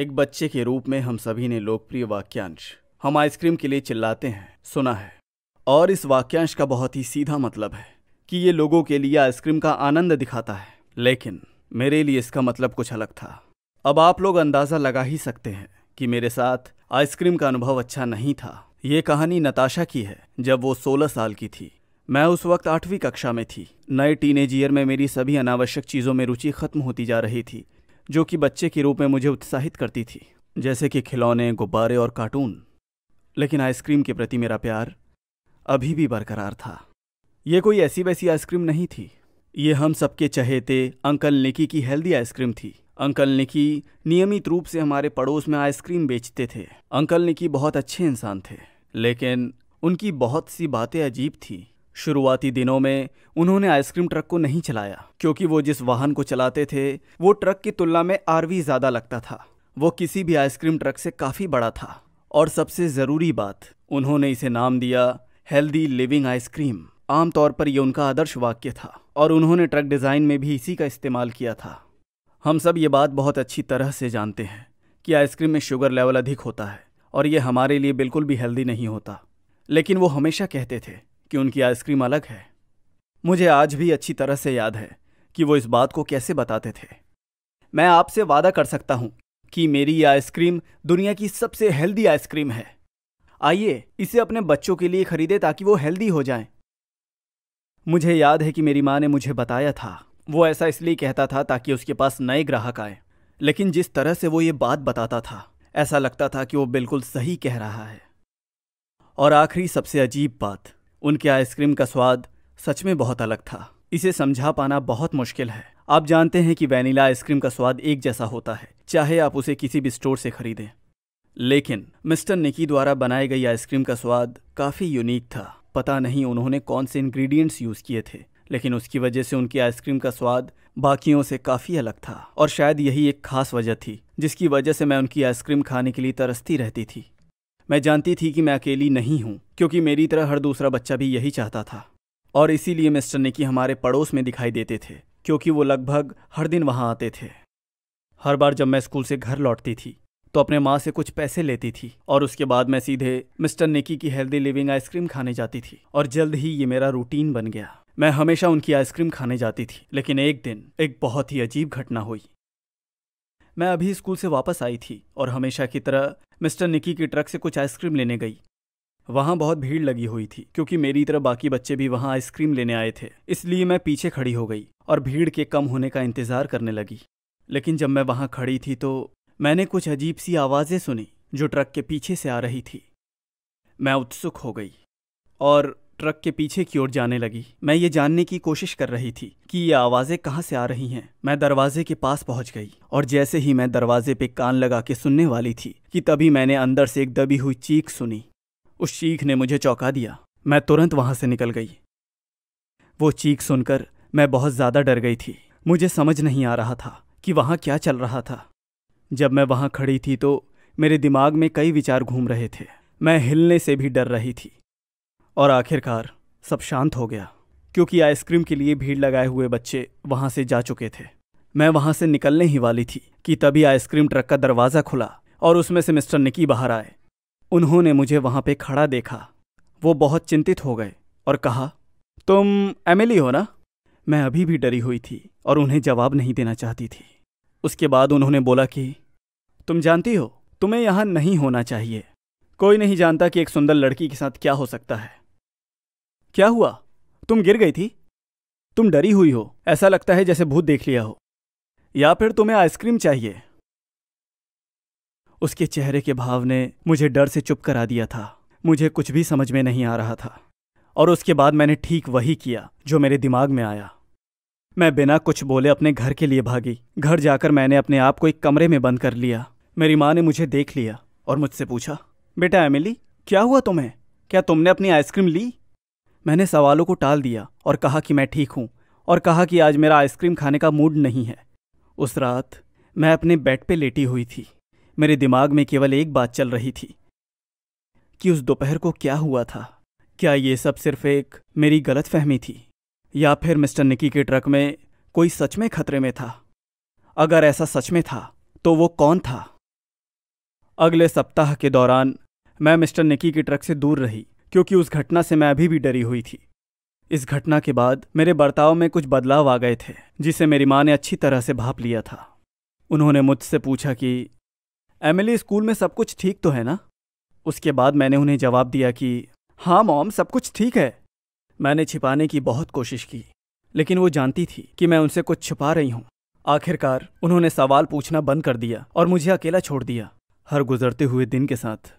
एक बच्चे के रूप में हम सभी ने लोकप्रिय वाक्यांश हम आइसक्रीम के लिए चिल्लाते हैं सुना है और इस वाक्यांश का बहुत ही सीधा मतलब है कि ये लोगों के लिए आइसक्रीम का आनंद दिखाता है लेकिन मेरे लिए इसका मतलब कुछ अलग था अब आप लोग अंदाज़ा लगा ही सकते हैं कि मेरे साथ आइसक्रीम का अनुभव अच्छा नहीं था ये कहानी नताशा की है जब वो सोलह साल की थी मैं उस वक्त आठवीं कक्षा में थी नए टीनेज ईयर में मेरी सभी अनावश्यक चीज़ों में रुचि खत्म होती जा रही थी जो कि बच्चे के रूप में मुझे उत्साहित करती थी जैसे कि खिलौने गुब्बारे और कार्टून लेकिन आइसक्रीम के प्रति मेरा प्यार अभी भी बरकरार था ये कोई ऐसी वैसी आइसक्रीम नहीं थी ये हम सबके चहेते अंकल निकी की हेल्दी आइसक्रीम थी अंकल निकी नियमित रूप से हमारे पड़ोस में आइसक्रीम बेचते थे अंकल निकी बहुत अच्छे इंसान थे लेकिन उनकी बहुत सी बातें अजीब थी शुरुआती दिनों में उन्होंने आइसक्रीम ट्रक को नहीं चलाया क्योंकि वो जिस वाहन को चलाते थे वो ट्रक की तुलना में आरवी ज़्यादा लगता था वो किसी भी आइसक्रीम ट्रक से काफ़ी बड़ा था और सबसे ज़रूरी बात उन्होंने इसे नाम दिया हेल्दी लिविंग आइसक्रीम आमतौर पर यह उनका आदर्श वाक्य था और उन्होंने ट्रक डिज़ाइन में भी इसी का इस्तेमाल किया था हम सब ये बात बहुत अच्छी तरह से जानते हैं कि आइसक्रीम में शुगर लेवल अधिक होता है और ये हमारे लिए बिल्कुल भी हेल्दी नहीं होता लेकिन वो हमेशा कहते थे कि उनकी आइसक्रीम अलग है मुझे आज भी अच्छी तरह से याद है कि वो इस बात को कैसे बताते थे मैं आपसे वादा कर सकता हूं कि मेरी ये आइसक्रीम दुनिया की सबसे हेल्दी आइसक्रीम है आइए इसे अपने बच्चों के लिए खरीदे ताकि वो हेल्दी हो जाएं। मुझे याद है कि मेरी माँ ने मुझे बताया था वो ऐसा इसलिए कहता था ताकि उसके पास नए ग्राहक आए लेकिन जिस तरह से वो ये बात बताता था ऐसा लगता था कि वो बिल्कुल सही कह रहा है और आखिरी सबसे अजीब बात उनके आइसक्रीम का स्वाद सच में बहुत अलग था इसे समझा पाना बहुत मुश्किल है आप जानते हैं कि वैनिला आइसक्रीम का स्वाद एक जैसा होता है चाहे आप उसे किसी भी स्टोर से खरीदें लेकिन मिस्टर निकी द्वारा बनाई गई आइसक्रीम का स्वाद काफ़ी यूनिक था पता नहीं उन्होंने कौन से इंग्रेडिएंट्स यूज़ किए थे लेकिन उसकी वजह से उनकी आइसक्रीम का स्वाद बाकियों से काफ़ी अलग था और शायद यही एक खास वजह थी जिसकी वजह से मैं उनकी आइसक्रीम खाने के लिए तरसती रहती थी मैं जानती थी कि मैं अकेली नहीं हूँ क्योंकि मेरी तरह हर दूसरा बच्चा भी यही चाहता था और इसीलिए मिस्टर निकी हमारे पड़ोस में दिखाई देते थे क्योंकि वो लगभग हर दिन वहाँ आते थे हर बार जब मैं स्कूल से घर लौटती थी तो अपने माँ से कुछ पैसे लेती थी और उसके बाद मैं सीधे मिस्टर निकी की हेल्दी लिविंग आइसक्रीम खाने जाती थी और जल्द ही ये मेरा रूटीन बन गया मैं हमेशा उनकी आइसक्रीम खाने जाती थी लेकिन एक दिन एक बहुत ही अजीब घटना हुई मैं अभी स्कूल से वापस आई थी और हमेशा की तरह मिस्टर निकी की ट्रक से कुछ आइसक्रीम लेने गई वहां बहुत भीड़ लगी हुई थी क्योंकि मेरी तरह बाकी बच्चे भी वहां आइसक्रीम लेने आए थे इसलिए मैं पीछे खड़ी हो गई और भीड़ के कम होने का इंतज़ार करने लगी लेकिन जब मैं वहां खड़ी थी तो मैंने कुछ अजीब सी आवाज़ें सुनी जो ट्रक के पीछे से आ रही थी मैं उत्सुक हो गई और ट्रक के पीछे की ओर जाने लगी मैं ये जानने की कोशिश कर रही थी कि ये आवाजें कहाँ से आ रही हैं मैं दरवाजे के पास पहुंच गई और जैसे ही मैं दरवाजे पे कान लगा के सुनने वाली थी कि तभी मैंने अंदर से एक दबी हुई चीख सुनी उस चीख ने मुझे चौंका दिया मैं तुरंत वहां से निकल गई वो चीख सुनकर मैं बहुत ज्यादा डर गई थी मुझे समझ नहीं आ रहा था कि वहां क्या चल रहा था जब मैं वहां खड़ी थी तो मेरे दिमाग में कई विचार घूम रहे थे मैं हिलने से भी डर रही थी और आखिरकार सब शांत हो गया क्योंकि आइसक्रीम के लिए भीड़ लगाए हुए बच्चे वहां से जा चुके थे मैं वहां से निकलने ही वाली थी कि तभी आइसक्रीम ट्रक का दरवाज़ा खुला और उसमें से मिस्टर निकी बाहर आए उन्होंने मुझे वहां पे खड़ा देखा वो बहुत चिंतित हो गए और कहा तुम एमिली हो ना मैं अभी भी डरी हुई थी और उन्हें जवाब नहीं देना चाहती थी उसके बाद उन्होंने बोला कि तुम जानती हो तुम्हें यहां नहीं होना चाहिए कोई नहीं जानता कि एक सुंदर लड़की के साथ क्या हो सकता है क्या हुआ तुम गिर गई थी तुम डरी हुई हो ऐसा लगता है जैसे भूत देख लिया हो या फिर तुम्हें आइसक्रीम चाहिए उसके चेहरे के भाव ने मुझे डर से चुप करा दिया था मुझे कुछ भी समझ में नहीं आ रहा था और उसके बाद मैंने ठीक वही किया जो मेरे दिमाग में आया मैं बिना कुछ बोले अपने घर के लिए भागी घर जाकर मैंने अपने आप को एक कमरे में बंद कर लिया मेरी माँ ने मुझे देख लिया और मुझसे पूछा बेटा एमिली क्या हुआ तुम्हें क्या तुमने अपनी आइसक्रीम ली मैंने सवालों को टाल दिया और कहा कि मैं ठीक हूं और कहा कि आज मेरा आइसक्रीम खाने का मूड नहीं है उस रात मैं अपने बेड पे लेटी हुई थी मेरे दिमाग में केवल एक बात चल रही थी कि उस दोपहर को क्या हुआ था क्या ये सब सिर्फ एक मेरी गलतफहमी थी या फिर मिस्टर निकी के ट्रक में कोई सच में खतरे में था अगर ऐसा सच में था तो वो कौन था अगले सप्ताह के दौरान मैं मिस्टर निकी के ट्रक से दूर रही क्योंकि उस घटना से मैं अभी भी डरी हुई थी इस घटना के बाद मेरे बर्ताव में कुछ बदलाव आ गए थे जिसे मेरी माँ ने अच्छी तरह से भाप लिया था उन्होंने मुझसे पूछा कि एमिली स्कूल में सब कुछ ठीक तो है ना उसके बाद मैंने उन्हें जवाब दिया कि हाँ मॉम सब कुछ ठीक है मैंने छिपाने की बहुत कोशिश की लेकिन वो जानती थी कि मैं उनसे कुछ छिपा रही हूँ आखिरकार उन्होंने सवाल पूछना बंद कर दिया और मुझे अकेला छोड़ दिया हर गुजरते हुए दिन के साथ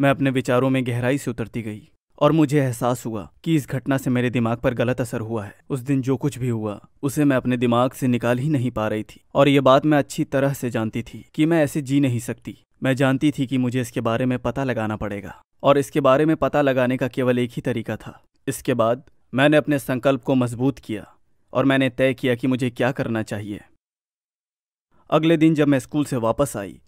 मैं अपने विचारों में गहराई से उतरती गई और मुझे एहसास हुआ कि इस घटना से मेरे दिमाग पर गलत असर हुआ है उस दिन जो कुछ भी हुआ उसे मैं अपने दिमाग से निकाल ही नहीं पा रही थी और ये बात मैं अच्छी तरह से जानती थी कि मैं ऐसे जी नहीं सकती मैं जानती थी कि मुझे इसके बारे में पता लगाना पड़ेगा और इसके बारे में पता लगाने का केवल एक ही तरीका था इसके बाद मैंने अपने संकल्प को मजबूत किया और मैंने तय किया कि मुझे क्या करना चाहिए अगले दिन जब मैं स्कूल से वापस आई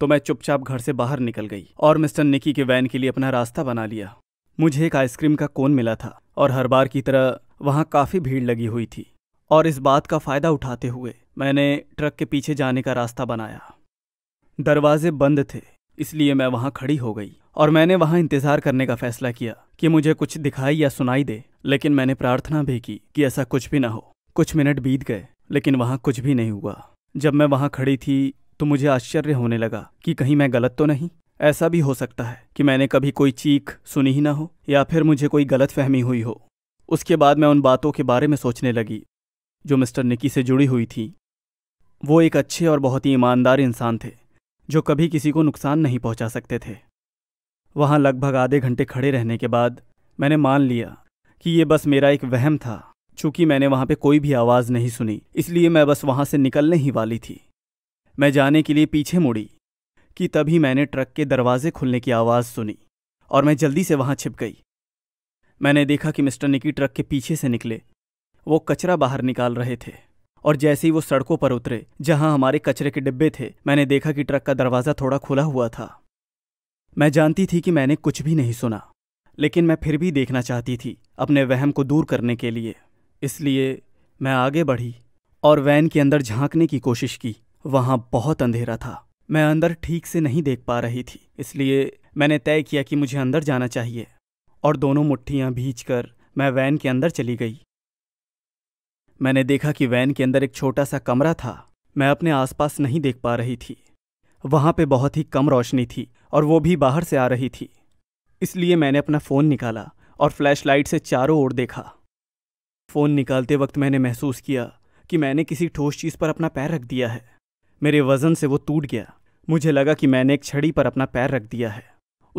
तो मैं चुपचाप घर से बाहर निकल गई और मिस्टर निकी के वैन के लिए अपना रास्ता बना लिया मुझे एक आइसक्रीम का कोन मिला था और हर बार की तरह वहां काफ़ी भीड़ लगी हुई थी और इस बात का फ़ायदा उठाते हुए मैंने ट्रक के पीछे जाने का रास्ता बनाया दरवाजे बंद थे इसलिए मैं वहां खड़ी हो गई और मैंने वहां इंतज़ार करने का फैसला किया कि मुझे कुछ दिखाई या सुनाई दे लेकिन मैंने प्रार्थना भी की कि ऐसा कुछ भी ना हो कुछ मिनट बीत गए लेकिन वहां कुछ भी नहीं हुआ जब मैं वहाँ खड़ी थी तो मुझे आश्चर्य होने लगा कि कहीं मैं गलत तो नहीं ऐसा भी हो सकता है कि मैंने कभी कोई चीख सुनी ही ना हो या फिर मुझे कोई गलत फहमी हुई हो उसके बाद मैं उन बातों के बारे में सोचने लगी जो मिस्टर निकी से जुड़ी हुई थी वो एक अच्छे और बहुत ही ईमानदार इंसान थे जो कभी किसी को नुकसान नहीं पहुंचा सकते थे वहां लगभग आधे घंटे खड़े रहने के बाद मैंने मान लिया कि ये बस मेरा एक वहम था चूंकि मैंने वहां पे कोई भी आवाज़ नहीं सुनी इसलिए मैं बस वहां से निकलने ही वाली थी मैं जाने के लिए पीछे मुड़ी कि तभी मैंने ट्रक के दरवाजे खुलने की आवाज़ सुनी और मैं जल्दी से वहां छिप गई मैंने देखा कि मिस्टर निकी ट्रक के पीछे से निकले वो कचरा बाहर निकाल रहे थे और जैसे ही वो सड़कों पर उतरे जहां हमारे कचरे के डिब्बे थे मैंने देखा कि ट्रक का दरवाज़ा थोड़ा खुला हुआ था मैं जानती थी कि मैंने कुछ भी नहीं सुना लेकिन मैं फिर भी देखना चाहती थी अपने वहम को दूर करने के लिए इसलिए मैं आगे बढ़ी और वैन के अंदर झांकने की कोशिश की वहां बहुत अंधेरा था मैं अंदर ठीक से नहीं देख पा रही थी इसलिए मैंने तय किया कि मुझे अंदर जाना चाहिए और दोनों मुट्ठियाँ भींचकर मैं वैन के अंदर चली गई मैंने देखा कि वैन के अंदर एक छोटा सा कमरा था मैं अपने आसपास नहीं देख पा रही थी वहां पे बहुत ही कम रोशनी थी और वो भी बाहर से आ रही थी इसलिए मैंने अपना फ़ोन निकाला और फ्लैशलाइट से चारों ओर देखा फ़ोन निकालते वक्त मैंने महसूस किया कि मैंने किसी ठोस चीज़ पर अपना पैर रख दिया है मेरे वजन से वो टूट गया मुझे लगा कि मैंने एक छड़ी पर अपना पैर रख दिया है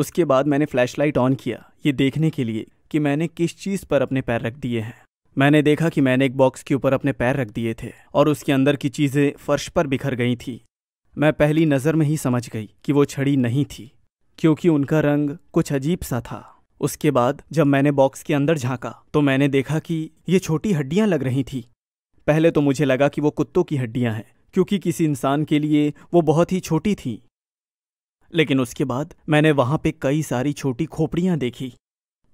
उसके बाद मैंने फ्लैशलाइट ऑन किया ये देखने के लिए कि मैंने किस चीज़ पर अपने पैर रख दिए हैं मैंने देखा कि मैंने एक बॉक्स के ऊपर अपने पैर रख दिए थे और उसके अंदर की चीज़ें फर्श पर बिखर गई थी मैं पहली नज़र में ही समझ गई कि वो छड़ी नहीं थी क्योंकि उनका रंग कुछ अजीब सा था उसके बाद जब मैंने बॉक्स के अंदर झांका तो मैंने देखा कि ये छोटी हड्डियां लग रही थी पहले तो मुझे लगा कि वो कुत्तों की हड्डियां हैं क्योंकि किसी इंसान के लिए वो बहुत ही छोटी थी लेकिन उसके बाद मैंने वहां पे कई सारी छोटी खोपड़ियां देखी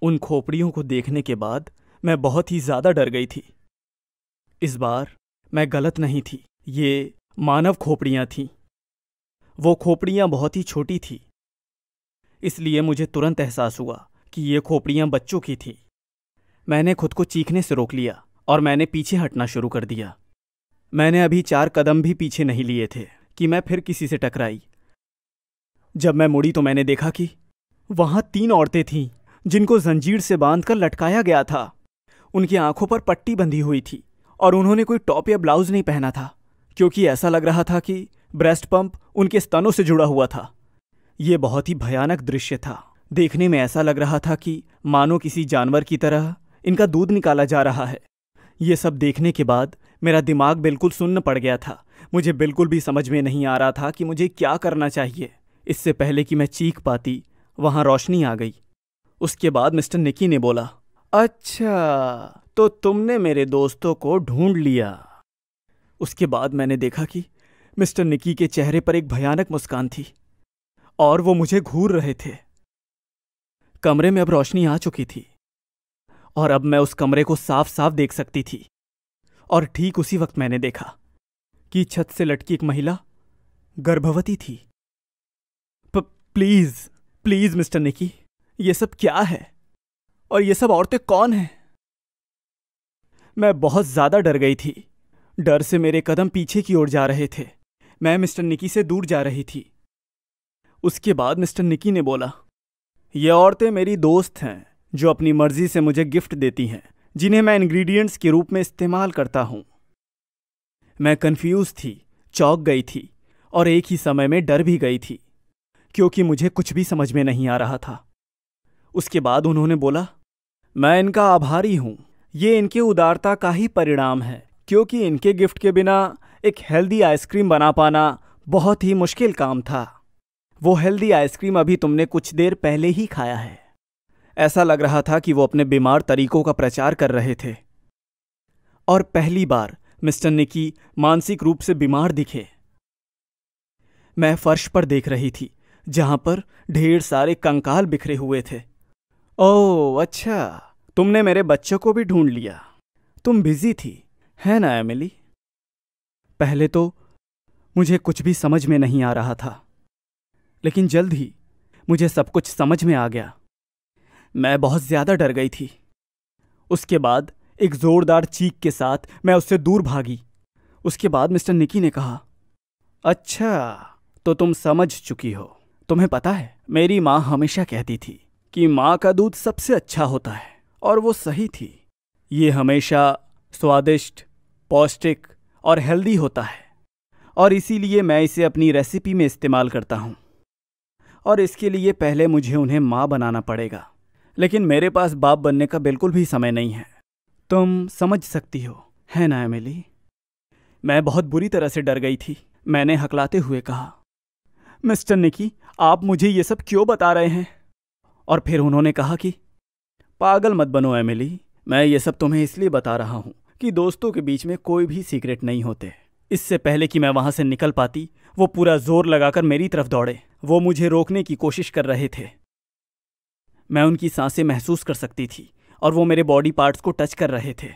उन खोपड़ियों को देखने के बाद मैं बहुत ही ज्यादा डर गई थी इस बार मैं गलत नहीं थी ये मानव खोपड़ियां थीं वो खोपड़ियां बहुत ही छोटी थी इसलिए मुझे तुरंत एहसास हुआ कि ये खोपड़ियां बच्चों की थी मैंने खुद को चीखने से रोक लिया और मैंने पीछे हटना शुरू कर दिया मैंने अभी चार कदम भी पीछे नहीं लिए थे कि मैं फिर किसी से टकराई जब मैं मुड़ी तो मैंने देखा कि वहां तीन औरतें थीं जिनको जंजीर से बांधकर लटकाया गया था उनकी आंखों पर पट्टी बंधी हुई थी और उन्होंने कोई टॉप या ब्लाउज नहीं पहना था क्योंकि ऐसा लग रहा था कि ब्रेस्ट पंप उनके स्तनों से जुड़ा हुआ था यह बहुत ही भयानक दृश्य था देखने में ऐसा लग रहा था कि मानो किसी जानवर की तरह इनका दूध निकाला जा रहा है ये सब देखने के बाद मेरा दिमाग बिल्कुल सुन्न पड़ गया था मुझे बिल्कुल भी समझ में नहीं आ रहा था कि मुझे क्या करना चाहिए इससे पहले कि मैं चीख पाती वहां रोशनी आ गई उसके बाद मिस्टर निकी ने बोला अच्छा तो तुमने मेरे दोस्तों को ढूंढ लिया उसके बाद मैंने देखा कि मिस्टर निकी के चेहरे पर एक भयानक मुस्कान थी और वो मुझे घूर रहे थे कमरे में अब रोशनी आ चुकी थी और अब मैं उस कमरे को साफ साफ देख सकती थी और ठीक उसी वक्त मैंने देखा कि छत से लटकी एक महिला गर्भवती थी प्लीज प्लीज मिस्टर निकी ये सब क्या है और ये सब औरतें कौन हैं मैं बहुत ज्यादा डर गई थी डर से मेरे कदम पीछे की ओर जा रहे थे मैं मिस्टर निकी से दूर जा रही थी उसके बाद मिस्टर निकी ने बोला ये औरतें मेरी दोस्त हैं जो अपनी मर्जी से मुझे गिफ्ट देती हैं जिन्हें मैं इंग्रेडिएंट्स के रूप में इस्तेमाल करता हूं मैं कंफ्यूज थी चौक गई थी और एक ही समय में डर भी गई थी क्योंकि मुझे कुछ भी समझ में नहीं आ रहा था उसके बाद उन्होंने बोला मैं इनका आभारी हूं ये इनके उदारता का ही परिणाम है क्योंकि इनके गिफ्ट के बिना एक हेल्दी आइसक्रीम बना पाना बहुत ही मुश्किल काम था वो हेल्दी आइसक्रीम अभी तुमने कुछ देर पहले ही खाया है ऐसा लग रहा था कि वो अपने बीमार तरीकों का प्रचार कर रहे थे और पहली बार मिस्टर निकी मानसिक रूप से बीमार दिखे मैं फर्श पर देख रही थी जहां पर ढेर सारे कंकाल बिखरे हुए थे ओह अच्छा तुमने मेरे बच्चों को भी ढूंढ लिया तुम बिजी थी है ना एमिली पहले तो मुझे कुछ भी समझ में नहीं आ रहा था लेकिन जल्द ही मुझे सब कुछ समझ में आ गया मैं बहुत ज़्यादा डर गई थी उसके बाद एक ज़ोरदार चीख के साथ मैं उससे दूर भागी उसके बाद मिस्टर निकी ने कहा अच्छा तो तुम समझ चुकी हो तुम्हें पता है मेरी माँ हमेशा कहती थी कि माँ का दूध सबसे अच्छा होता है और वो सही थी ये हमेशा स्वादिष्ट पौष्टिक और हेल्दी होता है और इसीलिए मैं इसे अपनी रेसिपी में इस्तेमाल करता हूँ और इसके लिए पहले मुझे उन्हें माँ बनाना पड़ेगा लेकिन मेरे पास बाप बनने का बिल्कुल भी समय नहीं है तुम समझ सकती हो है ना एमिली मैं बहुत बुरी तरह से डर गई थी मैंने हकलाते हुए कहा मिस्टर निकी आप मुझे ये सब क्यों बता रहे हैं और फिर उन्होंने कहा कि पागल मत बनो एमिली मैं ये सब तुम्हें इसलिए बता रहा हूं कि दोस्तों के बीच में कोई भी सीक्रेट नहीं होते इससे पहले कि मैं वहां से निकल पाती वो पूरा जोर लगाकर मेरी तरफ दौड़े वो मुझे रोकने की कोशिश कर रहे थे मैं उनकी सांसें महसूस कर सकती थी और वो मेरे बॉडी पार्ट्स को टच कर रहे थे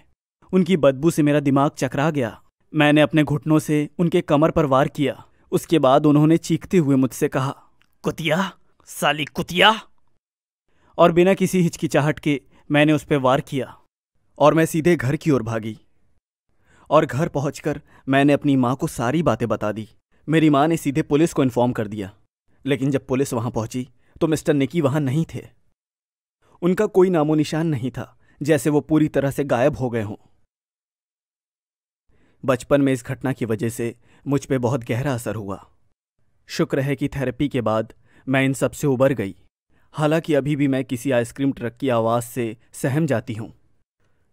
उनकी बदबू से मेरा दिमाग चकरा गया मैंने अपने घुटनों से उनके कमर पर वार किया उसके बाद उन्होंने चीखते हुए मुझसे कहा कुतिया साली कुतिया और बिना किसी हिचकिचाहट के मैंने उस पर वार किया और मैं सीधे घर की ओर भागी और घर पहुंचकर मैंने अपनी माँ को सारी बातें बता दी मेरी माँ ने सीधे पुलिस को इन्फॉर्म कर दिया लेकिन जब पुलिस वहाँ पहुंची तो मिस्टर निकी वहाँ नहीं थे उनका कोई नामो निशान नहीं था जैसे वो पूरी तरह से गायब हो गए हों बचपन में इस घटना की वजह से मुझ पर बहुत गहरा असर हुआ शुक्र है कि थेरेपी के बाद मैं इन सब से उबर गई हालांकि अभी भी मैं किसी आइसक्रीम ट्रक की आवाज़ से सहम जाती हूं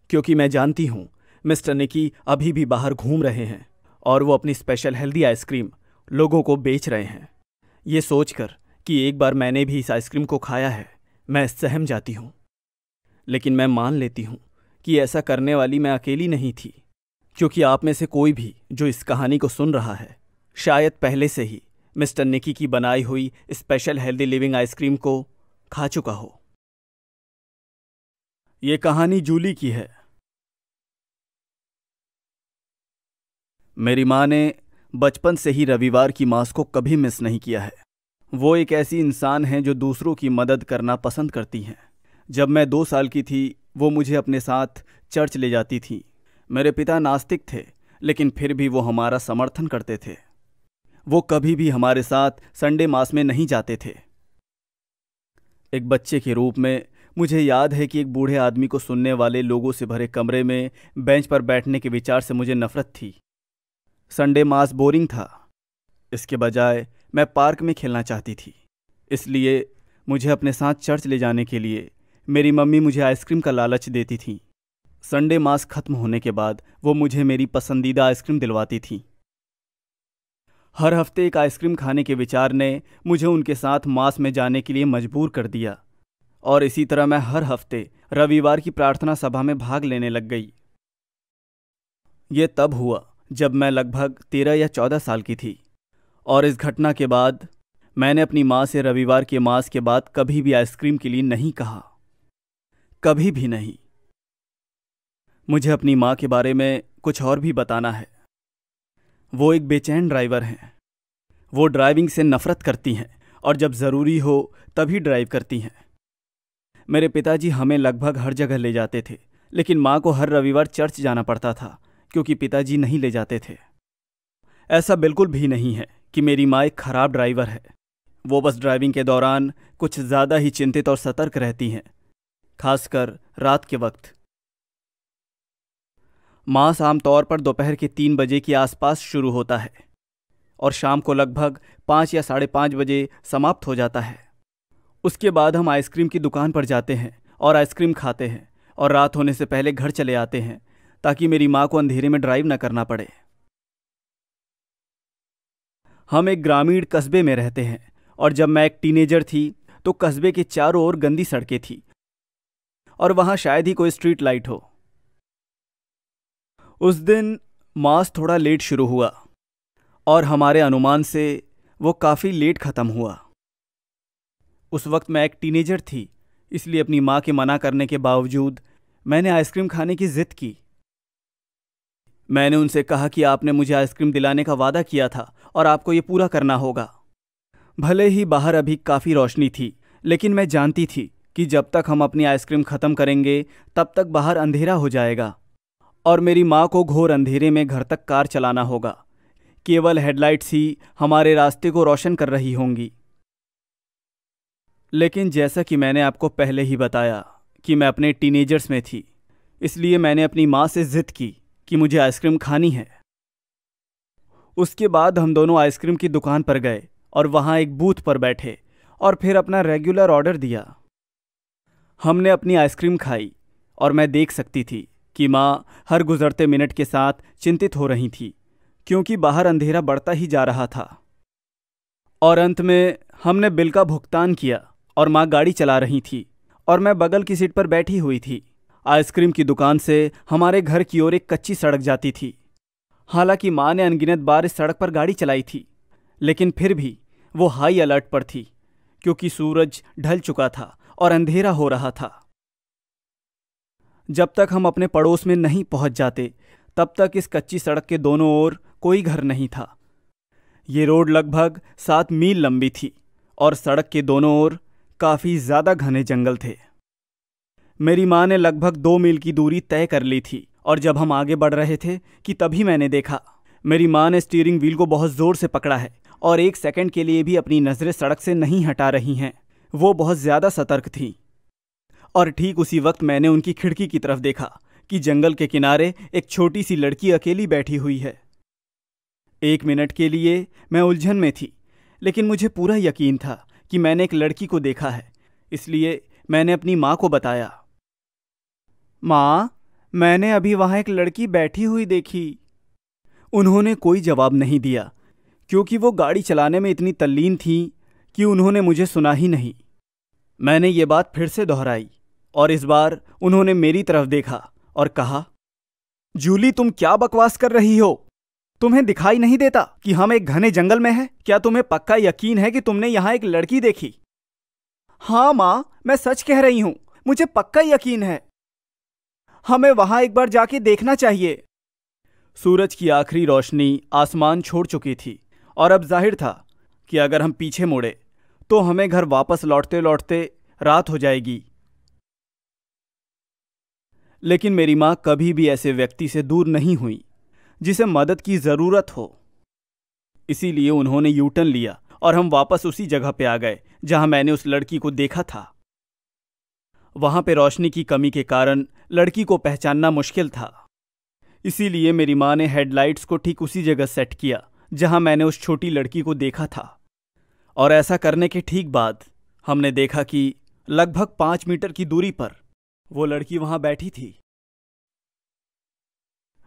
क्योंकि मैं जानती हूं मिस्टर निकी अभी भी बाहर घूम रहे हैं और वो अपनी स्पेशल हेल्दी आइसक्रीम लोगों को बेच रहे हैं ये सोचकर कि एक बार मैंने भी इस आइसक्रीम को खाया है मैं सहम जाती हूं लेकिन मैं मान लेती हूं कि ऐसा करने वाली मैं अकेली नहीं थी क्योंकि आप में से कोई भी जो इस कहानी को सुन रहा है शायद पहले से ही मिस्टर निकी की बनाई हुई स्पेशल हेल्दी लिविंग आइसक्रीम को खा चुका हो ये कहानी जूली की है मेरी मां ने बचपन से ही रविवार की मांस को कभी मिस नहीं किया है वो एक ऐसी इंसान हैं जो दूसरों की मदद करना पसंद करती हैं जब मैं दो साल की थी वो मुझे अपने साथ चर्च ले जाती थी मेरे पिता नास्तिक थे लेकिन फिर भी वो हमारा समर्थन करते थे वो कभी भी हमारे साथ संडे मास में नहीं जाते थे एक बच्चे के रूप में मुझे याद है कि एक बूढ़े आदमी को सुनने वाले लोगों से भरे कमरे में बेंच पर बैठने के विचार से मुझे नफरत थी संडे मास बोरिंग था इसके बजाय मैं पार्क में खेलना चाहती थी इसलिए मुझे अपने साथ चर्च ले जाने के लिए मेरी मम्मी मुझे आइसक्रीम का लालच देती थी संडे मास खत्म होने के बाद वो मुझे मेरी पसंदीदा आइसक्रीम दिलवाती थी हर हफ्ते एक आइसक्रीम खाने के विचार ने मुझे उनके साथ मास में जाने के लिए मजबूर कर दिया और इसी तरह मैं हर हफ्ते रविवार की प्रार्थना सभा में भाग लेने लग गई ये तब हुआ जब मैं लगभग तेरह या चौदह साल की थी और इस घटना के बाद मैंने अपनी माँ से रविवार के मास के बाद कभी भी आइसक्रीम के लिए नहीं कहा कभी भी नहीं मुझे अपनी माँ के बारे में कुछ और भी बताना है वो एक बेचैन ड्राइवर हैं वो ड्राइविंग से नफरत करती हैं और जब ज़रूरी हो तभी ड्राइव करती हैं मेरे पिताजी हमें लगभग हर जगह ले जाते थे लेकिन माँ को हर रविवार चर्च जाना पड़ता था क्योंकि पिताजी नहीं ले जाते थे ऐसा बिल्कुल भी नहीं है कि मेरी माँ एक खराब ड्राइवर है वो बस ड्राइविंग के दौरान कुछ ज़्यादा ही चिंतित और सतर्क रहती हैं खासकर रात के वक्त मास आमतौर पर दोपहर के तीन बजे के आसपास शुरू होता है और शाम को लगभग पाँच या साढ़े पाँच बजे समाप्त हो जाता है उसके बाद हम आइसक्रीम की दुकान पर जाते हैं और आइसक्रीम खाते हैं और रात होने से पहले घर चले आते हैं ताकि मेरी माँ को अंधेरे में ड्राइव न करना पड़े हम एक ग्रामीण कस्बे में रहते हैं और जब मैं एक टीनेजर थी तो कस्बे के चारों ओर गंदी सड़कें थी और वहां शायद ही कोई स्ट्रीट लाइट हो उस दिन मास थोड़ा लेट शुरू हुआ और हमारे अनुमान से वो काफ़ी लेट ख़त्म हुआ उस वक्त मैं एक टीनेजर थी इसलिए अपनी माँ के मना करने के बावजूद मैंने आइसक्रीम खाने की ज़िद की मैंने उनसे कहा कि आपने मुझे आइसक्रीम दिलाने का वादा किया था और आपको ये पूरा करना होगा भले ही बाहर अभी काफ़ी रोशनी थी लेकिन मैं जानती थी कि जब तक हम अपनी आइसक्रीम ख़त्म करेंगे तब तक बाहर अंधेरा हो जाएगा और मेरी माँ को घोर अंधेरे में घर तक कार चलाना होगा केवल हेडलाइट्स ही हमारे रास्ते को रोशन कर रही होंगी लेकिन जैसा कि मैंने आपको पहले ही बताया कि मैं अपने टीनेजर्स में थी इसलिए मैंने अपनी माँ से ज़िद की कि मुझे आइसक्रीम खानी है उसके बाद हम दोनों आइसक्रीम की दुकान पर गए और वहां एक बूथ पर बैठे और फिर अपना रेगुलर ऑर्डर दिया हमने अपनी आइसक्रीम खाई और मैं देख सकती थी कि माँ हर गुजरते मिनट के साथ चिंतित हो रही थी क्योंकि बाहर अंधेरा बढ़ता ही जा रहा था और अंत में हमने बिल का भुगतान किया और माँ गाड़ी चला रही थी और मैं बगल की सीट पर बैठी हुई थी आइसक्रीम की दुकान से हमारे घर की ओर एक कच्ची सड़क जाती थी हालांकि माँ ने अनगिनत बार इस सड़क पर गाड़ी चलाई थी लेकिन फिर भी वो हाई अलर्ट पर थी क्योंकि सूरज ढल चुका था और अंधेरा हो रहा था जब तक हम अपने पड़ोस में नहीं पहुंच जाते तब तक इस कच्ची सड़क के दोनों ओर कोई घर नहीं था ये रोड लगभग सात मील लंबी थी और सड़क के दोनों ओर काफ़ी ज़्यादा घने जंगल थे मेरी माँ ने लगभग दो मील की दूरी तय कर ली थी और जब हम आगे बढ़ रहे थे कि तभी मैंने देखा मेरी माँ ने स्टीयरिंग व्हील को बहुत जोर से पकड़ा है और एक सेकंड के लिए भी अपनी नज़रें सड़क से नहीं हटा रही हैं वो बहुत ज़्यादा सतर्क थी और ठीक उसी वक्त मैंने उनकी खिड़की की तरफ देखा कि जंगल के किनारे एक छोटी सी लड़की अकेली बैठी हुई है एक मिनट के लिए मैं उलझन में थी लेकिन मुझे पूरा यकीन था कि मैंने एक लड़की को देखा है इसलिए मैंने अपनी माँ को बताया माँ मैंने अभी वहां एक लड़की बैठी हुई देखी उन्होंने कोई जवाब नहीं दिया क्योंकि वो गाड़ी चलाने में इतनी तल्लीन थी कि उन्होंने मुझे सुना ही नहीं मैंने ये बात फिर से दोहराई और इस बार उन्होंने मेरी तरफ देखा और कहा जूली तुम क्या बकवास कर रही हो तुम्हें दिखाई नहीं देता कि हम एक घने जंगल में हैं क्या तुम्हें पक्का यकीन है कि तुमने यहां एक लड़की देखी हाँ माँ मैं सच कह रही हूं मुझे पक्का यकीन है हमें वहां एक बार जाके देखना चाहिए सूरज की आखिरी रोशनी आसमान छोड़ चुकी थी और अब जाहिर था कि अगर हम पीछे मुड़े तो हमें घर वापस लौटते लौटते रात हो जाएगी लेकिन मेरी मां कभी भी ऐसे व्यक्ति से दूर नहीं हुई जिसे मदद की ज़रूरत हो इसीलिए उन्होंने यूटर्न लिया और हम वापस उसी जगह पे आ गए जहां मैंने उस लड़की को देखा था वहां पे रोशनी की कमी के कारण लड़की को पहचानना मुश्किल था इसीलिए मेरी माँ ने हेडलाइट्स को ठीक उसी जगह सेट किया जहां मैंने उस छोटी लड़की को देखा था और ऐसा करने के ठीक बाद हमने देखा कि लगभग पांच मीटर की दूरी पर वो लड़की वहां बैठी थी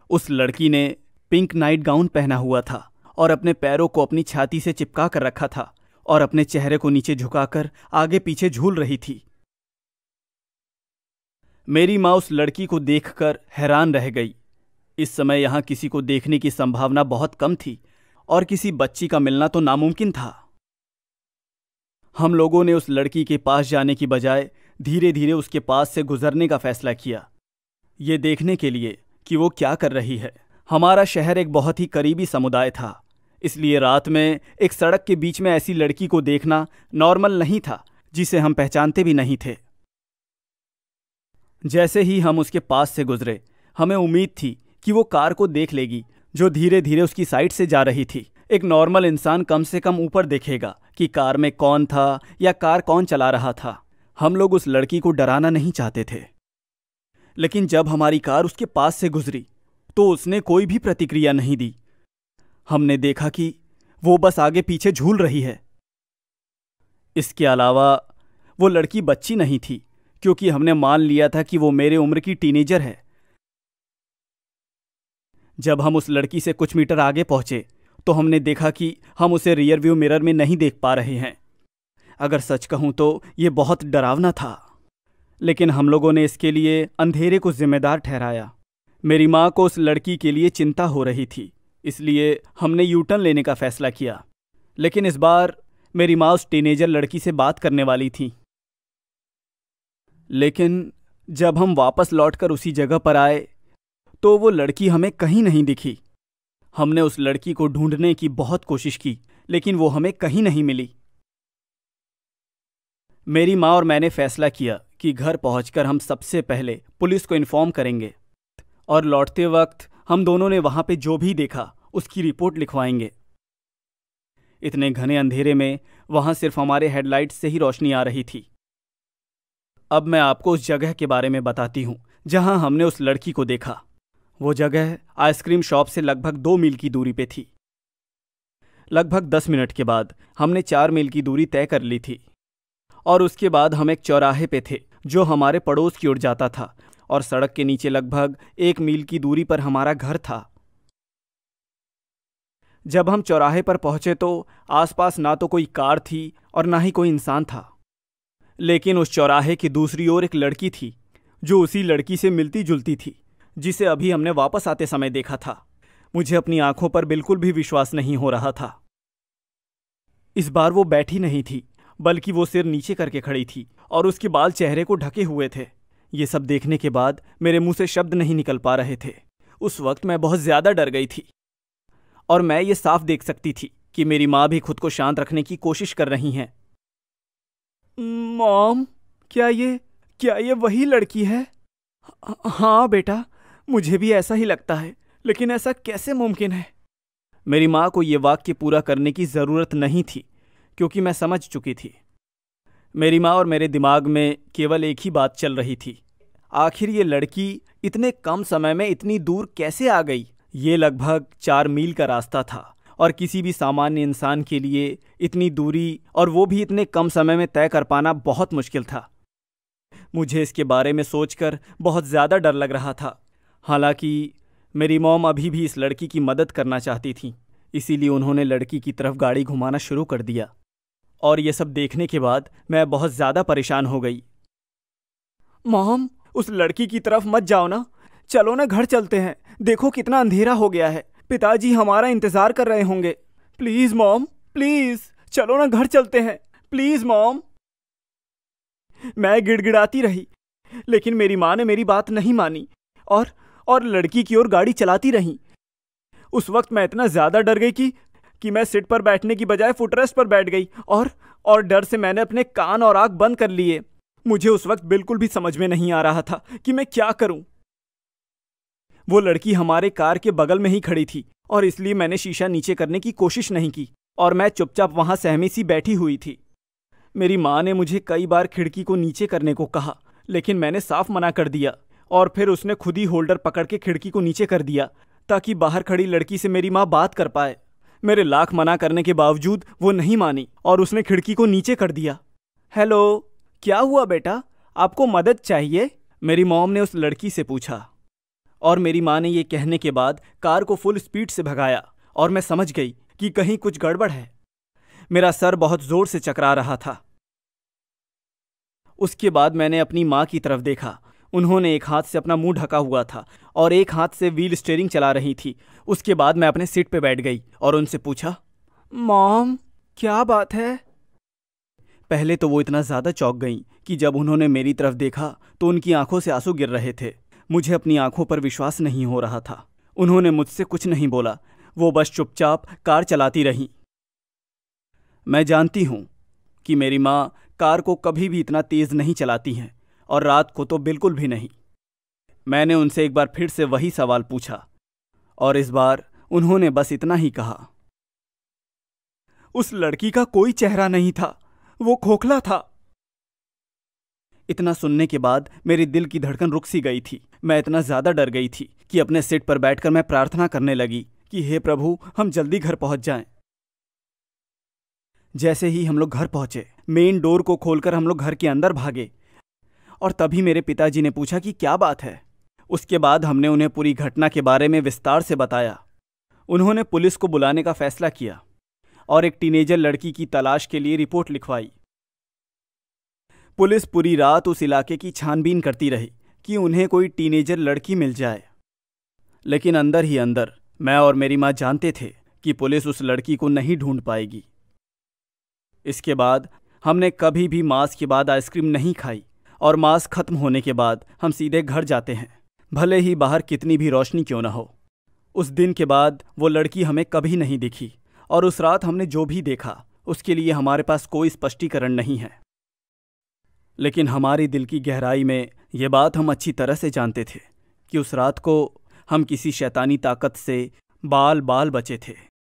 उस लड़की ने पिंक नाइट गाउन पहना हुआ था और अपने पैरों को अपनी छाती से चिपका कर रखा था और अपने चेहरे को नीचे झुकाकर आगे पीछे झूल रही थी मेरी माँ उस लड़की को देखकर हैरान रह गई इस समय यहाँ किसी को देखने की संभावना बहुत कम थी और किसी बच्ची का मिलना तो नामुमकिन था हम लोगों ने उस लड़की के पास जाने की बजाय धीरे धीरे उसके पास से गुजरने का फैसला किया ये देखने के लिए कि वो क्या कर रही है हमारा शहर एक बहुत ही करीबी समुदाय था इसलिए रात में एक सड़क के बीच में ऐसी लड़की को देखना नॉर्मल नहीं था जिसे हम पहचानते भी नहीं थे जैसे ही हम उसके पास से गुजरे हमें उम्मीद थी कि वो कार को देख लेगी जो धीरे धीरे उसकी साइड से जा रही थी एक नॉर्मल इंसान कम से कम ऊपर देखेगा कि कार में कौन था या कार कौन चला रहा था हम लोग उस लड़की को डराना नहीं चाहते थे लेकिन जब हमारी कार उसके पास से गुजरी तो उसने कोई भी प्रतिक्रिया नहीं दी हमने देखा कि वो बस आगे पीछे झूल रही है इसके अलावा वो लड़की बच्ची नहीं थी क्योंकि हमने मान लिया था कि वो मेरे उम्र की टीनेजर है जब हम उस लड़की से कुछ मीटर आगे पहुंचे तो हमने देखा कि हम उसे रियर व्यू मिरर में नहीं देख पा रहे हैं अगर सच कहूं तो ये बहुत डरावना था लेकिन हम लोगों ने इसके लिए अंधेरे को जिम्मेदार ठहराया मेरी माँ को उस लड़की के लिए चिंता हो रही थी इसलिए हमने यूटर्न लेने का फैसला किया लेकिन इस बार मेरी माँ उस टीनेजर लड़की से बात करने वाली थी लेकिन जब हम वापस लौटकर उसी जगह पर आए तो वो लड़की हमें कहीं नहीं दिखी हमने उस लड़की को ढूंढने की बहुत कोशिश की लेकिन वो हमें कहीं नहीं मिली मेरी माँ और मैंने फैसला किया कि घर पहुंचकर हम सबसे पहले पुलिस को इन्फॉर्म करेंगे और लौटते वक्त हम दोनों ने वहां पे जो भी देखा उसकी रिपोर्ट लिखवाएंगे इतने घने अंधेरे में वहां सिर्फ हमारे हेडलाइट से ही रोशनी आ रही थी अब मैं आपको उस जगह के बारे में बताती हूँ जहाँ हमने उस लड़की को देखा वो जगह आइसक्रीम शॉप से लगभग दो मील की दूरी पे थी लगभग दस मिनट के बाद हमने चार मील की दूरी तय कर ली थी और उसके बाद हम एक चौराहे पे थे जो हमारे पड़ोस की ओर जाता था और सड़क के नीचे लगभग एक मील की दूरी पर हमारा घर था जब हम चौराहे पर पहुंचे तो आसपास ना तो कोई कार थी और ना ही कोई इंसान था लेकिन उस चौराहे की दूसरी ओर एक लड़की थी जो उसी लड़की से मिलती जुलती थी जिसे अभी हमने वापस आते समय देखा था मुझे अपनी आंखों पर बिल्कुल भी विश्वास नहीं हो रहा था इस बार वो बैठी नहीं थी बल्कि वो सिर नीचे करके खड़ी थी और उसके बाल चेहरे को ढके हुए थे ये सब देखने के बाद मेरे मुंह से शब्द नहीं निकल पा रहे थे उस वक्त मैं बहुत ज़्यादा डर गई थी और मैं ये साफ देख सकती थी कि मेरी माँ भी खुद को शांत रखने की कोशिश कर रही हैं मॉम क्या ये क्या ये वही लड़की है हाँ बेटा मुझे भी ऐसा ही लगता है लेकिन ऐसा कैसे मुमकिन है मेरी माँ को ये वाक्य पूरा करने की ज़रूरत नहीं थी क्योंकि मैं समझ चुकी थी मेरी माँ और मेरे दिमाग में केवल एक ही बात चल रही थी आखिर ये लड़की इतने कम समय में इतनी दूर कैसे आ गई ये लगभग चार मील का रास्ता था और किसी भी सामान्य इंसान के लिए इतनी दूरी और वो भी इतने कम समय में तय कर पाना बहुत मुश्किल था मुझे इसके बारे में सोचकर बहुत ज़्यादा डर लग रहा था हालांकि मेरी मॉम अभी भी इस लड़की की मदद करना चाहती थी इसीलिए उन्होंने लड़की की तरफ गाड़ी घुमाना शुरू कर दिया और ये सब देखने के बाद मैं बहुत ज़्यादा परेशान हो गई मोम उस लड़की की तरफ मत जाओ ना चलो ना घर चलते हैं देखो कितना अंधेरा हो गया है पिताजी हमारा इंतजार कर रहे होंगे प्लीज मॉम प्लीज चलो ना घर चलते हैं प्लीज मॉम मैं गिड़गिड़ाती रही लेकिन मेरी माँ ने मेरी बात नहीं मानी और और लड़की की ओर गाड़ी चलाती रही उस वक्त मैं इतना ज़्यादा डर गई कि कि मैं सीट पर बैठने की बजाय फुटरेस्ट पर बैठ गई और और डर से मैंने अपने कान और आंख बंद कर लिए मुझे उस वक्त बिल्कुल भी समझ में नहीं आ रहा था कि मैं क्या करूं वो लड़की हमारे कार के बगल में ही खड़ी थी और इसलिए मैंने शीशा नीचे करने की कोशिश नहीं की और मैं चुपचाप वहां सहमी सी बैठी हुई थी मेरी माँ ने मुझे कई बार खिड़की को नीचे करने को कहा लेकिन मैंने साफ मना कर दिया और फिर उसने खुद ही होल्डर पकड़ के खिड़की को नीचे कर दिया ताकि बाहर खड़ी लड़की से मेरी माँ बात कर पाए मेरे लाख मना करने के बावजूद वो नहीं मानी और उसने खिड़की को नीचे कर दिया हेलो क्या हुआ बेटा आपको मदद चाहिए मेरी मॉम ने उस लड़की से पूछा और मेरी माँ ने ये कहने के बाद कार को फुल स्पीड से भगाया और मैं समझ गई कि कहीं कुछ गड़बड़ है मेरा सर बहुत जोर से चकरा रहा था उसके बाद मैंने अपनी माँ की तरफ देखा उन्होंने एक हाथ से अपना मुंह ढका हुआ था और एक हाथ से व्हील स्टेयरिंग चला रही थी उसके बाद मैं अपने सीट पे बैठ गई और उनसे पूछा मॉम क्या बात है पहले तो वो इतना ज़्यादा चौक गई कि जब उन्होंने मेरी तरफ देखा तो उनकी आंखों से आंसू गिर रहे थे मुझे अपनी आंखों पर विश्वास नहीं हो रहा था उन्होंने मुझसे कुछ नहीं बोला वो बस चुपचाप कार चलाती रहीं मैं जानती हूं कि मेरी मां कार को कभी भी इतना तेज़ नहीं चलाती हैं और रात को तो बिल्कुल भी नहीं मैंने उनसे एक बार फिर से वही सवाल पूछा और इस बार उन्होंने बस इतना ही कहा उस लड़की का कोई चेहरा नहीं था वो खोखला था इतना सुनने के बाद मेरी दिल की धड़कन रुक सी गई थी मैं इतना ज़्यादा डर गई थी कि अपने सीट पर बैठकर मैं प्रार्थना करने लगी कि हे प्रभु हम जल्दी घर पहुंच जाएं। जैसे ही हम लोग घर पहुंचे मेन डोर को खोलकर हम लोग घर के अंदर भागे और तभी मेरे पिताजी ने पूछा कि क्या बात है उसके बाद हमने उन्हें पूरी घटना के बारे में विस्तार से बताया उन्होंने पुलिस को बुलाने का फैसला किया और एक टीनेजर लड़की की तलाश के लिए रिपोर्ट लिखवाई पुलिस पूरी रात उस इलाके की छानबीन करती रही कि उन्हें कोई टीनेजर लड़की मिल जाए लेकिन अंदर ही अंदर मैं और मेरी माँ जानते थे कि पुलिस उस लड़की को नहीं ढूंढ पाएगी इसके बाद हमने कभी भी मांस के बाद आइसक्रीम नहीं खाई और मांस खत्म होने के बाद हम सीधे घर जाते हैं भले ही बाहर कितनी भी रोशनी क्यों ना हो उस दिन के बाद वो लड़की हमें कभी नहीं दिखी और उस रात हमने जो भी देखा उसके लिए हमारे पास कोई स्पष्टीकरण नहीं है लेकिन हमारी दिल की गहराई में ये बात हम अच्छी तरह से जानते थे कि उस रात को हम किसी शैतानी ताकत से बाल बाल बचे थे